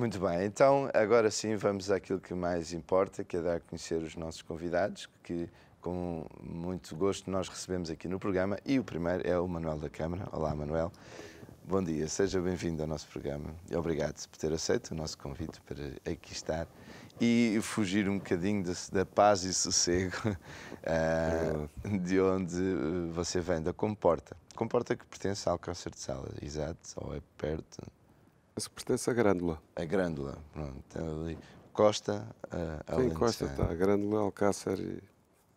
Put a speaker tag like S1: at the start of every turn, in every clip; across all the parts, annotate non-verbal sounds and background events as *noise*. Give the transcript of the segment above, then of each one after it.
S1: Muito bem, então agora sim vamos àquilo que mais importa, que é dar a conhecer os nossos convidados, que com muito gosto nós recebemos aqui no programa. E o primeiro é o Manuel da Câmara. Olá, Manuel. Bom dia, seja bem-vindo ao nosso programa. Obrigado por ter aceito o nosso convite para aqui estar e fugir um bocadinho de, da paz e sossego uh, *laughs* de onde você vem, da Comporta. Comporta que pertence ao Câncer de Sala, exato, ou é perto isso pertence à Grândula. A Grândula, pronto. É ali, Costa, eh, tá. a Sim, Costa está. A Grândula, Alcácer e...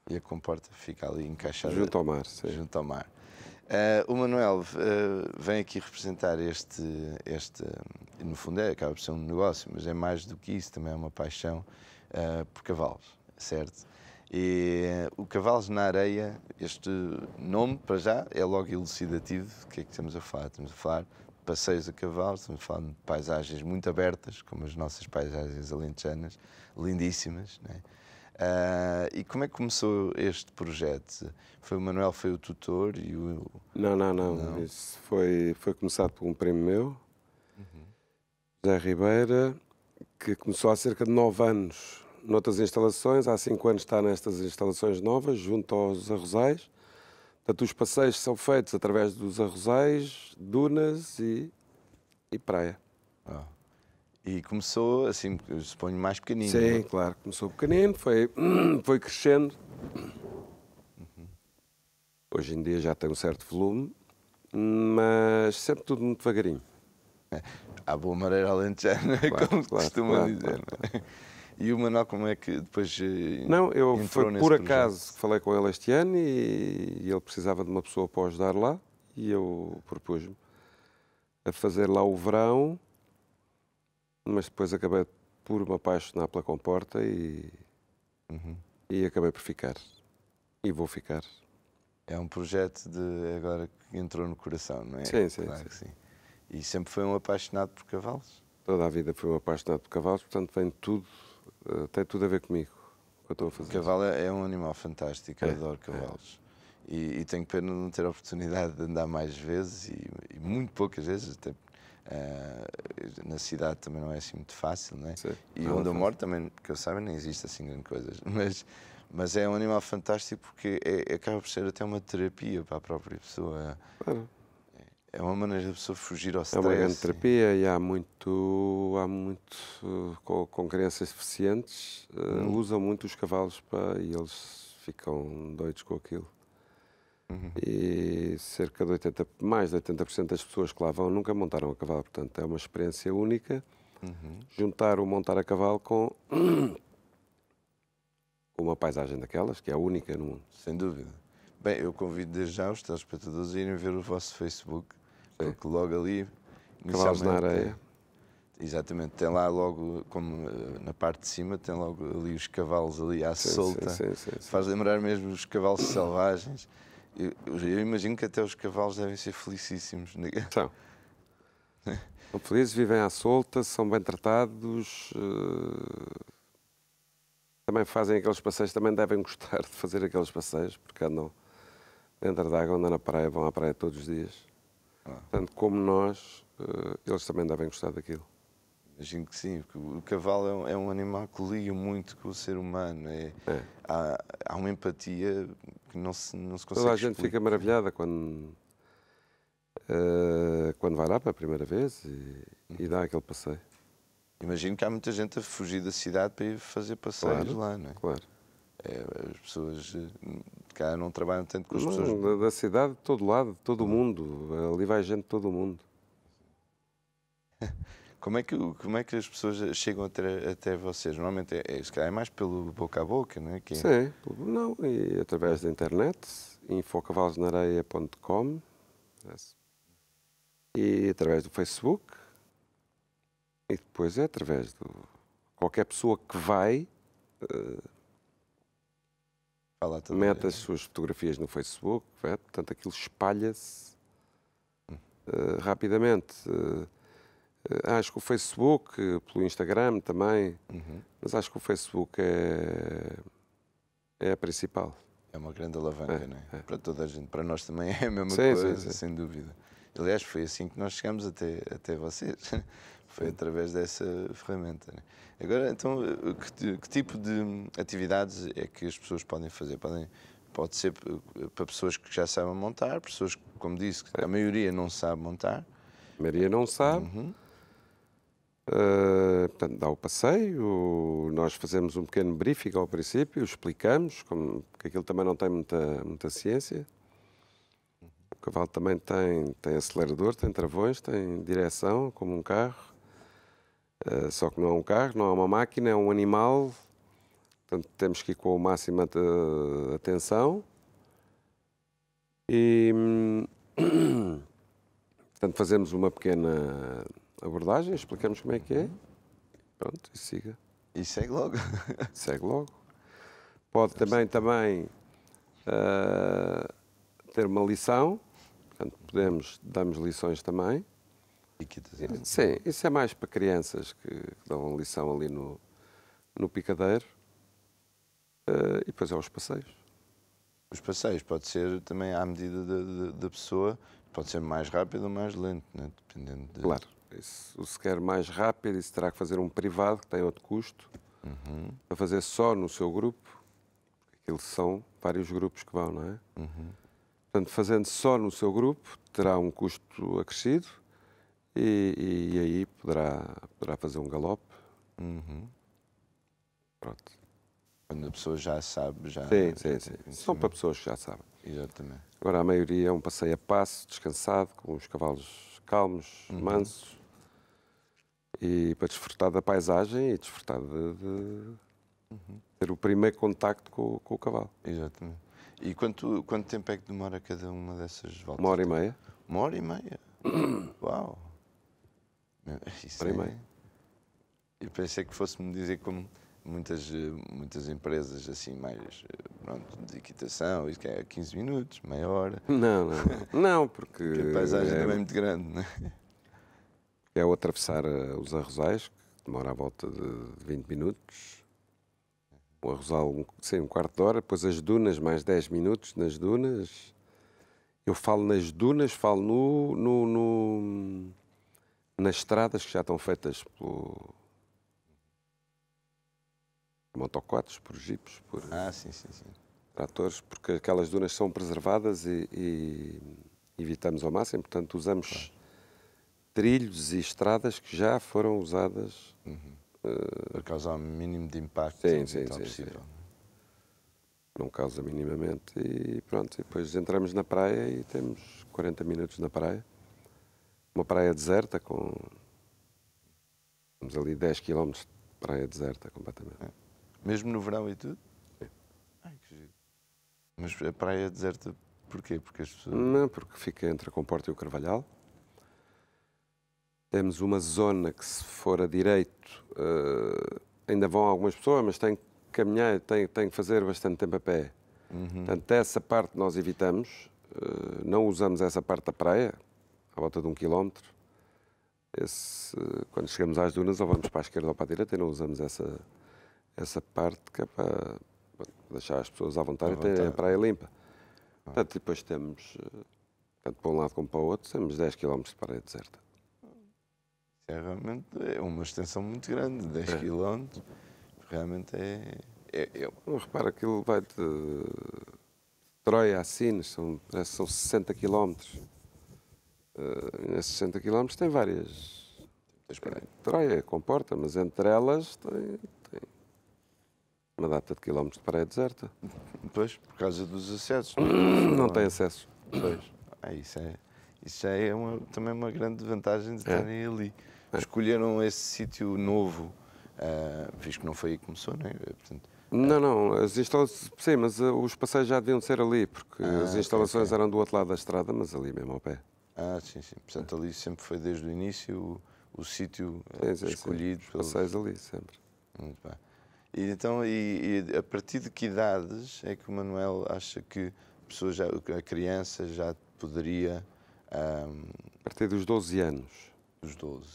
S1: E a comporta fica ali encaixada. Junto ao mar, sim. Junto ao mar. Uh, o Manuel uh, vem aqui representar este, este, no fundo é, acaba por ser um negócio, mas é mais do que isso, também é uma paixão uh, por cavalos, certo? E o Cavalos na Areia, este nome, para já, é logo elucidativo do que é que estamos a falar. Estamos a falar passeios a cavalo, estamos falando de paisagens muito abertas, como as nossas paisagens alentejanas, lindíssimas. Né? Uh, e como é que começou este projeto? Foi o Manuel, foi o tutor e o... Não, não, não. não. Isso foi, foi começado por um primo meu, uhum. José Ribeira,
S2: que começou há cerca de nove anos noutras instalações. Há cinco anos está nestas instalações novas, junto aos arrozais. Portanto, os passeios são feitos através dos arrozais, dunas e, e praia. Ah. E começou, assim, eu suponho, mais pequenino. Sim, não? É? claro, começou pequenino, foi, *clears throat* foi crescendo. Uhum. Hoje em dia já tem um certo volume,
S1: mas sempre tudo muito devagarinho. À é, boa maneira alentejana, é claro, como claro, costuma claro, dizer. Claro, e o Manuel, como é que depois. Eh, não, eu foi por projeto?
S2: que falei com ele este ano e, e ele precisava de uma pessoa para ajudar lá e eu propus-me a fazer lá o verão, mas depois acabei por me apaixonar pela comporta e, uhum. e acabei por ficar. E vou ficar.
S1: É um projeto de agora que entrou no coração, não é? Sim, sim, claro sim. Que sim. E sempre foi um apaixonado por cavalos? Toda a vida fui
S2: um apaixonado por cavalos, portanto vem tudo eh, tem tudo a ver comigo, o que eu estou a fazer. O cavalo é, é
S1: um animal fantástico, eu é, adoro é. cavalos. É. E, e, tenho pena de não ter a oportunidade de andar mais vezes e, e muito poucas vezes, até Uh, na cidade também não é assim muito fácil, né? e é onde eu moro também, que eu saiba, nem existe assim grande coisas. *laughs* Mas, mas é um animal fantástico porque é, acaba por ser até uma terapia para a própria pessoa. Claro. É uma maneira de pessoa fugir ao stress. É uma grande
S2: terapia e há muito, há muito com, com crianças deficientes, eh, uhum. uh, usam muito os cavalos para, e eles ficam doidos com aquilo. Uhum. E cerca de 80, mais de 80% das pessoas que lá vão nunca montaram a cavalo, portanto é uma experiência única. Uhum. Juntar o montar a cavalo com *coughs* uma paisagem
S1: daquelas, que é a única no mundo. Sem dúvida. Bem, eu convido desde já os telespectadores a irem ver o vosso Facebook, que logo ali. Cavalos na areia. É, exatamente, tem lá logo, como eh, na parte de cima, tem logo ali os cavalos ali à sim, solta. Sim, sim, Faz lembrar mesmo os cavalos selvagens. Eu, eu, imagino que até os cavalos devem ser felicíssimos. São. São *laughs* felizes, vivem à solta, são bem
S2: tratados. Eh, também fazem aqueles passeios, também devem gostar de fazer aqueles passeios, porque andam dentro da água, andam na praia, vão à praia todos os dias.
S1: Portanto, Tanto como nós, eh, eles também devem gostar daquilo. Imagino que sim, porque o cavalo é, é um, animal que liga muito com o ser humano. É, é. Há, há, uma empatia que não se, não se consegue Toda a gente explicar.
S2: fica maravilhada quando, uh, quando vai lá para a primeira vez
S1: e, e, dá aquele passeio. Imagino que há muita gente a fugir da cidade para ir fazer passeios claro, lá, não é? Claro. É, as pessoas eh, Cá não trabalham tanto com as não, pessoas. Da, da cidade, de todo lado, de todo o mundo. Ali vai gente de todo o mundo. *laughs* Como é que, como é que as pessoas chegam até, até vocês? Normalmente é, é, é mais pelo boca a boca, não é? Que... É- Sim,
S2: não, e através da internet, infocavalosnareia.com e através do Facebook e depois é através do... Qualquer pessoa que vai uh, falar também. Mete as suas fotografias no Facebook, é? portanto aquilo espalha-se uh, rapidamente. Uh, acho que o Facebook, pelo Instagram também, uhum. mas acho que o Facebook é, é a
S1: principal. É uma grande alavanca, é, não é? é? Para toda a gente. Para nós também *laughs* é a mesma sim, coisa, sim, sim. sem dúvida. Aliás, foi assim que nós chegamos até, até vocês. Foi através dessa ferramenta. Né? Agora, então, que, que, tipo de atividades é que as pessoas podem fazer? Podem, pode ser para pessoas que já sabem montar, pessoas que, como disse, a maioria não sabe montar. A maioria não sabe. Uhum. Uh,
S2: portanto, dá o passeio, nós fazemos um pequeno briefing ao princípio, explicamos, como, porque aquilo também não tem muita, muita ciência. O cavalo também tem, tem acelerador, tem travões, tem direção, como um carro. Ah, só que não é um carro, não é uma máquina, é um animal. Portanto, temos que ir com a máxima ah, atenção. E, hum, *clears throat* portanto, fazemos uma pequena abordagem, explicamos como é que é. Pronto, e siga. E segue logo. *laughs* segue logo. Pode também, também uh, ter uma lição. Portanto, podemos, damos lições também piquitas. Então, Sim, isso é mais para crianças que
S1: dão lição ali no, no picadeiro. Uh, e depois é os passeios. Os passeios pode ser também à medida da, pessoa, pode ser mais rápido ou mais lento, né? dependendo. De... Claro, isso, se quer mais rápido, isso terá que fazer
S2: um privado que tem outro custo, uhum. para fazer só no seu grupo, aquilo são vários grupos que vão, não é? Uhum. Portanto, fazendo só no seu grupo, terá um custo acrescido, e, e aí poderá, poderá fazer um galope. Uhum. Pronto. Quando a
S1: pessoa já sabe,
S2: já. Sim, sim, sim. São para pessoas que já sabem. Exatamente. Agora, a maioria é um passeio a passo, descansado, com os cavalos calmos, uhum. mansos, e para desfrutar da paisagem e desfrutar de, de uhum. ter o primeiro contacto com, com, o cavalo.
S1: Exatamente. E quanto, quanto tempo é que demora cada uma dessas voltas? Uma
S2: hora e meia. Uma
S1: hora e meia? *coughs* Uau! *laughs* Isso é bem. Eu pensei que fosse-me dizer como muitas, eh, muitas empresas assim mais eh, pronto, de equitação, isso que é 15 minutos, meia hora. Não, não. Não, *laughs* porque. porque a paisagem é... também é eh, muito grande, não é? É o atravessar
S2: os arrozais, que demora à volta de 20 minutos. O arrozal, sim, um quarto de hora, depois as dunas, mais 10 minutos nas dunas. Eu falo nas dunas, falo no, no, no nas estradas que já estão feitas por motocotes, por jipes, por ah, sim, sim, sim. tratores, porque aquelas dunas são preservadas e, e evitamos ao máximo, portanto usamos claro. trilhos e estradas que já foram usadas uhum. uh... para causar o mínimo de impacto sim, sim, sim, possível. Sim. Né? Não causa minimamente e pronto, e depois entramos na praia e temos 40 minutos na praia uma praia deserta com. Temos ali 10 km de praia deserta completamente. É.
S1: Mesmo no verão e tudo? É. Ai,
S2: que giro. Mas a praia deserta porquê? Porque as pessoas. Não, porque fica entre a Comporta e o Carvalhal. Temos uma zona que, se for a direito, uh, ainda vão algumas pessoas, mas tem que caminhar, tem, tem que fazer bastante tempo a pé. Uhum. Portanto, essa parte nós evitamos, uh, não usamos essa parte da praia, à volta de um quilómetro. Esse, quando chegamos às dunas, ou vamos para a esquerda ou para a direita, e não usamos essa, essa parte que é para deixar as pessoas à vontade, à vontade. e ter a praia limpa. Ah. Portanto, depois temos, eh, tanto para um lado como para o
S1: outro, temos 10 km de praia deserta. É realmente é uma extensão muito grande, 10 é. km. Realmente é. é, é... Não, repara, aquilo vai
S2: de Troia a Sines, são, são 60 quilómetros eh, nesses 60 km tem várias. Troia, comporta, mas entre elas tem, tem uma data de quilómetros de praia deserta.
S1: *laughs* Pois, por causa dos acessos. Não, é? *coughs* não tem acesso. Pois. Ah, isso é, isso é uma, também uma grande vantagem de é. estarem é. ali. É. Escolheram esse sítio novo, uh, visto que não foi aí que começou, não é? Portanto, ah. não, não, as instalações, sim, mas
S2: ah, os passeios já deviam ser ali, porque ah, as instalações okay, okay. eram
S1: do outro lado da estrada, mas ali mesmo ao pé. Ah, sim, sim. Portanto, ali sempre foi desde o início o, o sítio é, escolhido. Sim. Pelos... ali sempre. Muito bem. E então, e, e, a partir de que idades é que o Manuel acha que a, pessoa já, a criança já poderia. Um... A partir dos 12 anos. Dos 12.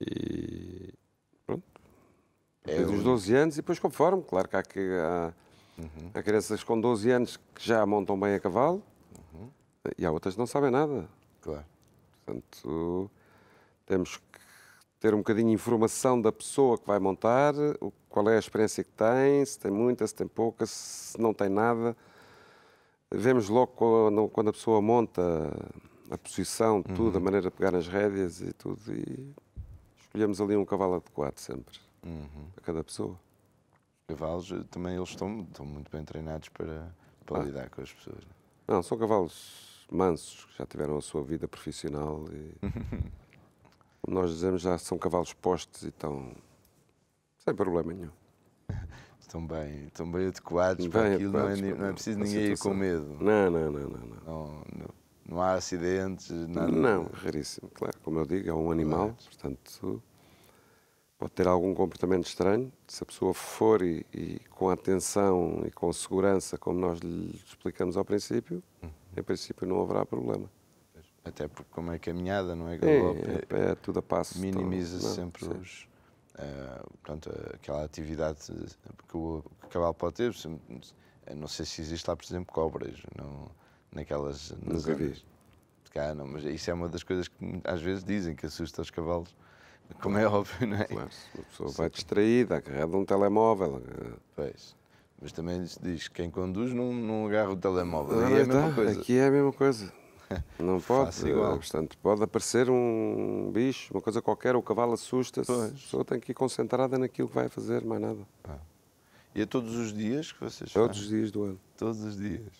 S1: E.
S2: Pronto. A é partir é dos 12 anos e depois conforme. Claro que há, que há, uhum. há crianças com 12 anos que já montam bem a cavalo e há outras que não sabem nada. Claro. Portanto, temos que ter um bocadinho de informação da pessoa que vai montar, qual é a experiência que tem, se tem muita, se tem pouca, se não tem nada. Vemos logo quando a pessoa monta a posição, tudo, uhum. a maneira de pegar nas rédeas e tudo, e escolhemos ali um cavalo adequado sempre, uhum. cada pessoa. Os cavalos eh, também eles estão, estão
S1: muito bem treinados para, para ah. lidar com as pessoas. Né?
S2: Não, são cavalos mansos, que já tiveram a sua vida profissional e. *laughs* como nós dizemos, já são cavalos postos
S1: e estão. sem problema nenhum. *laughs* Estão bem, estão bem adequados para aquilo, não é, não é preciso ninguém ir com medo. Não, não, não, não. não. Não há
S2: acidentes, nada. Não, raríssimo, claro. Como eu digo, é um animal, portanto, pode ter algum comportamento estranho. Se a pessoa for e, e com atenção e com segurança, como nós lhe explicamos ao princípio, hum em princípio não haverá problema.
S1: Até porque como é caminhada, não é, é galope? É, é, é tudo a passo.
S2: Minimiza todo, é? sempre
S1: não, os, uh, portanto, aquela atividade que o, que o cavalo pode ter. Eh, não sei se existe lá, por exemplo, cobras, não, naquelas... Nunca vi. não, mas isso é uma das coisas que às vezes dizem, que assusta os cavalos. Como é *laughs* óbvio, não é? Claro, a pessoa vai distraída, carrega um telemóvel. Eh, pois. Mas também se diz que quem conduz não, não agarra o telemóvel. Ah, é Aqui é a mesma coisa. *laughs*
S2: Não pode, igual. pode aparecer um bicho, uma coisa qualquer, o cavalo assusta-se. A pessoa tem que ir concentrada naquilo que vai fazer, mais nada.
S1: Ah. E é todos os dias que vocês Todos os dias do ano. Todos os dias.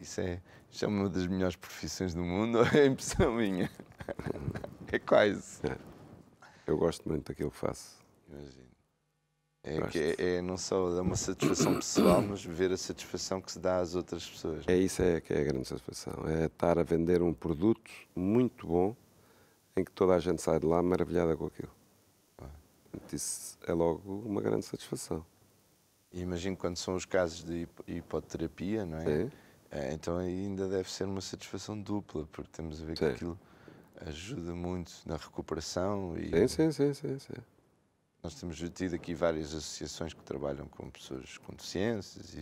S1: Isso é, isso é uma das melhores profissões do mundo, *laughs* é impressão minha. *laughs* É quase. É. Eu gosto muito daquilo que faço. Imagino. É, que é, é, não só é uma satisfação pessoal, mas ver a satisfação que se dá às outras pessoas.
S2: É? é isso é que é a grande satisfação. É estar a vender um produto muito bom em que toda a gente sai de lá maravilhada com aquilo.
S1: Isso é logo uma grande satisfação. Imagino quando são os casos de hipoterapia, não é? é então ainda deve ser uma satisfação dupla, porque temos a ver sim. que aquilo ajuda muito na recuperação. E... Sim, sim, sim, sim, sim. Nós temos tido aqui várias associações que trabalham com pessoas com deficiências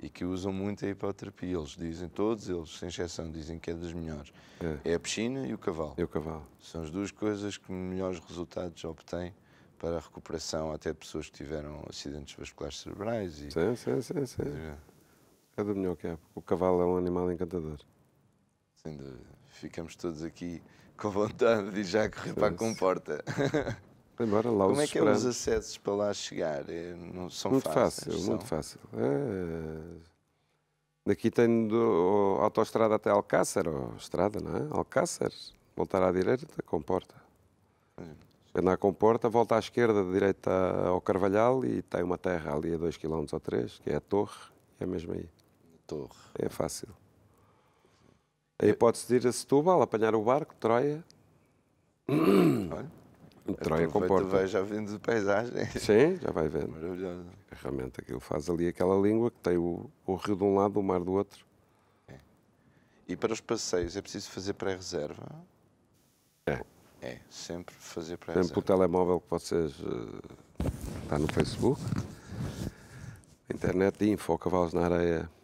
S1: e, e que usam muito a hipoterapia. Eles dizem, todos eles, sem exceção, dizem que é das melhores. É, é a piscina e o cavalo. o cavalo. São as duas coisas que melhores resultados obtêm para a recuperação até pessoas que tiveram acidentes vasculares cerebrais. E, sim, sim, sim. sim. É do melhor que é. O cavalo é um animal encantador. Sem dúvida. Ficamos todos aqui com vontade de já correr sim. para a comporta. *laughs* Embora lá Como é que é os acessos para lá chegar? Eh, não são muito fáceis. Fácil, são? Muito fácil,
S2: é... Daqui tem do, autoestrada até Alcácer, ou estrada, não é? Alcácer. Voltar à direita, comporta. É. Andar com porta, volta à esquerda, direita ao Carvalhal e tem uma terra ali a 2 km ou 3, que é a Torre, é mesmo aí. Torre. É fácil. Aí pode-se ir a Setúbal, apanhar o barco, Troia. Olha. Troia comporta. Vai, já
S1: vendo paisagem.
S2: Sim, já vai vendo. A ferramenta que ele faz ali, aquela língua que tem o, o rio de um lado, o mar do outro. É.
S1: E para os passeios, é preciso fazer pré-reserva? É. É, sempre fazer pré-reserva. Sempre o
S2: telemóvel que vocês... Uh, eh, está no Facebook, internet e info, cavalos na areia.